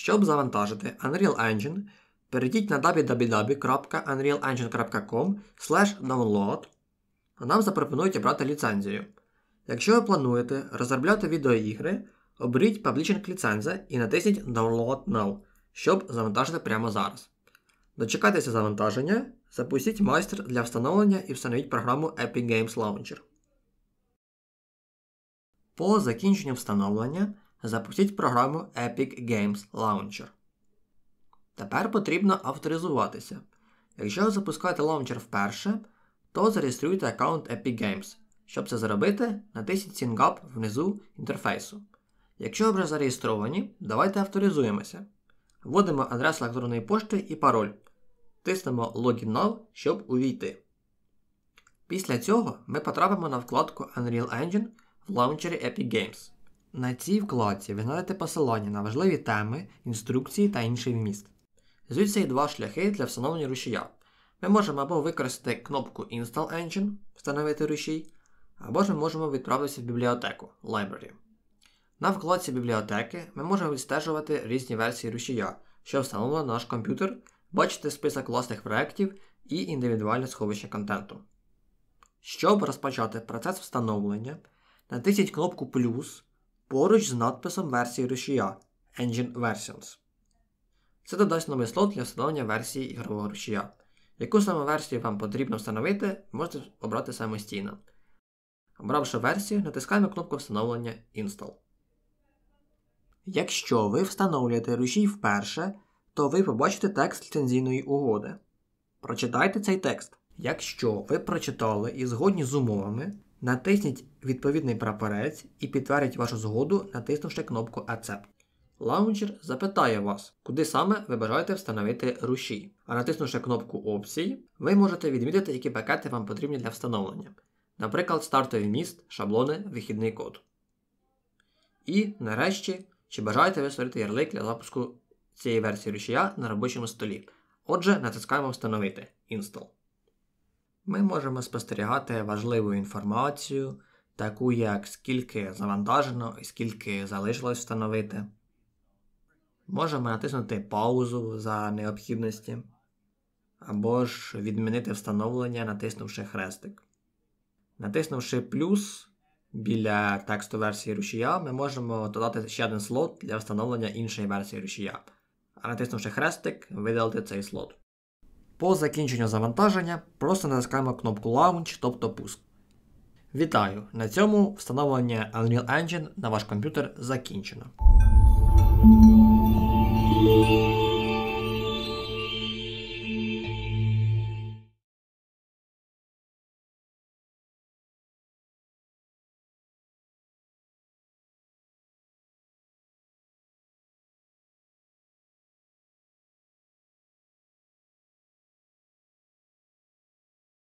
Щоб завантажити Unreal Engine, перейдіть на www.unrealengine.com download, а нам запропонують обрати ліцензію. Якщо ви плануєте розробляти відеоігри, оберіть Publishing License і натисніть Download Now, щоб завантажити прямо зараз. Дочекайтеся завантаження, запустіть майстер для встановлення і встановіть програму Epic Games Launcher. По закінченню встановлення. Запустіть програму Epic Games Launcher. Тепер потрібно авторизуватися. Якщо ви запускаєте лаунчер вперше, то зареєструйте аккаунт Epic Games. Щоб це зробити, натисніть Sync внизу інтерфейсу. Якщо ви вже зареєстровані, давайте авторизуємося. Вводимо адресу електронної пошти і пароль. Тиснемо Login Now, щоб увійти. Після цього ми потрапимо на вкладку Unreal Engine в лаунчері Epic Games. На цій вкладці ви знайдете посилання на важливі теми, інструкції та інший вміст. Звідси є два шляхи для встановлення рушія. Ми можемо або використати кнопку Install Engine, встановити рушій, або ж ми можемо відправитися в бібліотеку Library. На вкладці бібліотеки ми можемо відстежувати різні версії рушія, що встановлено наш комп'ютер, бачити список власних проєктів і індивідуальне сховище контенту. Щоб розпочати процес встановлення, натисніть кнопку Плюс поруч з надписом версії рушія Engine Versions. Це додасть новий слот для встановлення версії ігрового рушія. Яку саме версію вам потрібно встановити, можете обрати самостійно. Обравши версію, натискаємо кнопку встановлення Install. Якщо ви встановлюєте рушій вперше, то ви побачите текст ліцензійної угоди. Прочитайте цей текст. Якщо ви прочитали і згодні з умовами, Натисніть відповідний прапорець і підтвердіть вашу згоду, натиснувши кнопку Accept. Лаунчер запитає вас, куди саме ви бажаєте встановити руші. А натиснувши кнопку опцій, ви можете відмітити, які пакети вам потрібні для встановлення. Наприклад, стартовий міст, шаблони, вихідний код. І нарешті, чи бажаєте ви створити ярлик для запуску цієї версії рушія на робочому столі. Отже, натискаємо Встановити Install ми можемо спостерігати важливу інформацію, таку як скільки завантажено і скільки залишилось встановити. Можемо натиснути паузу за необхідності, або ж відмінити встановлення, натиснувши хрестик. Натиснувши плюс біля тексту версії рушія, ми можемо додати ще один слот для встановлення іншої версії рушія. А натиснувши хрестик, видалити цей слот. По закінченню завантаження просто натискаємо кнопку Launch, тобто пуск. Вітаю! На цьому встановлення Unreal Engine на ваш комп'ютер закінчено.